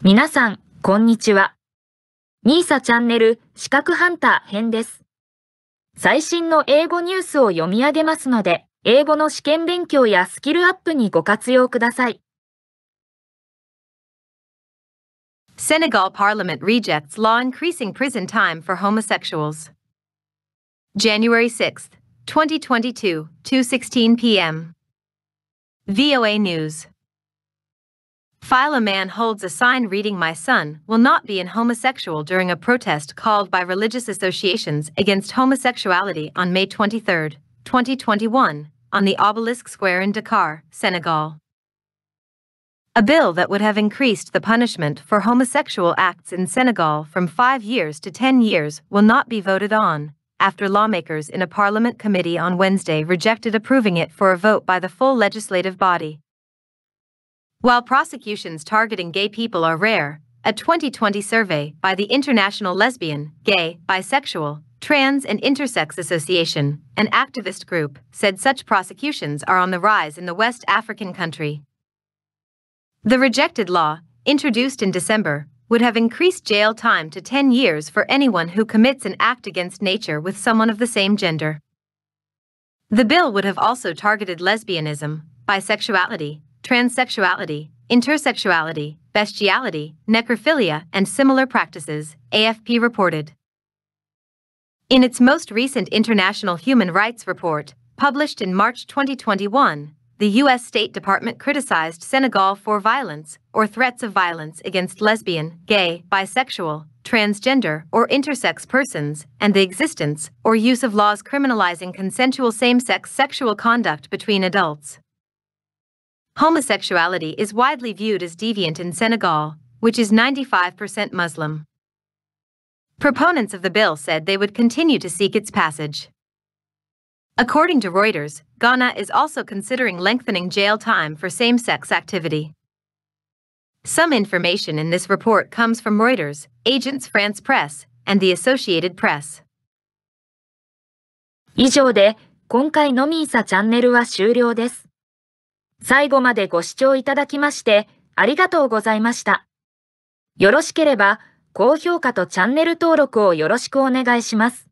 皆さん、こんにちは。ニーサチャンネル資格ハンター編です。最新の英語ニュースを読み上げますので、英語の試験勉強やスキルアップにご活用ください。Senegal Parliament rejects law increasing prison time for homosexuals. January 6, t h 2022, 2:16 p.m. VOA News File a man holds a sign reading My son will not be in homosexual during a protest called by religious associations against homosexuality on May 23, 2021, on the Obelisk Square in Dakar, Senegal. A bill that would have increased the punishment for homosexual acts in Senegal from five years to ten years will not be voted on, after lawmakers in a parliament committee on Wednesday rejected approving it for a vote by the full legislative body. While prosecutions targeting gay people are rare, a 2020 survey by the International Lesbian, Gay, Bisexual, Trans and Intersex Association, an activist group, said such prosecutions are on the rise in the West African country. The rejected law, introduced in December, would have increased jail time to 10 years for anyone who commits an act against nature with someone of the same gender. The bill would have also targeted lesbianism, bisexuality, transsexuality, intersexuality, bestiality, necrophilia, and similar practices, AFP reported. In its most recent International Human Rights Report, published in March 2021, the U.S. State Department criticized Senegal for violence or threats of violence against lesbian, gay, bisexual, transgender, or intersex persons, and the existence or use of laws criminalizing consensual same sex sexual conduct between adults. Homosexuality is widely viewed as deviant in Senegal, which is 95% Muslim. Proponents of the bill said they would continue to seek its passage. According to Reuters, Ghana is also considering lengthening jail time for same sex activity. Some information in this report comes from Reuters, Agents France Press, and the Associated Press. 以上で今回のミーサチャンネルは終了です。最後までご視聴いただきまして、ありがとうございました。よろしければ、高評価とチャンネル登録をよろしくお願いします。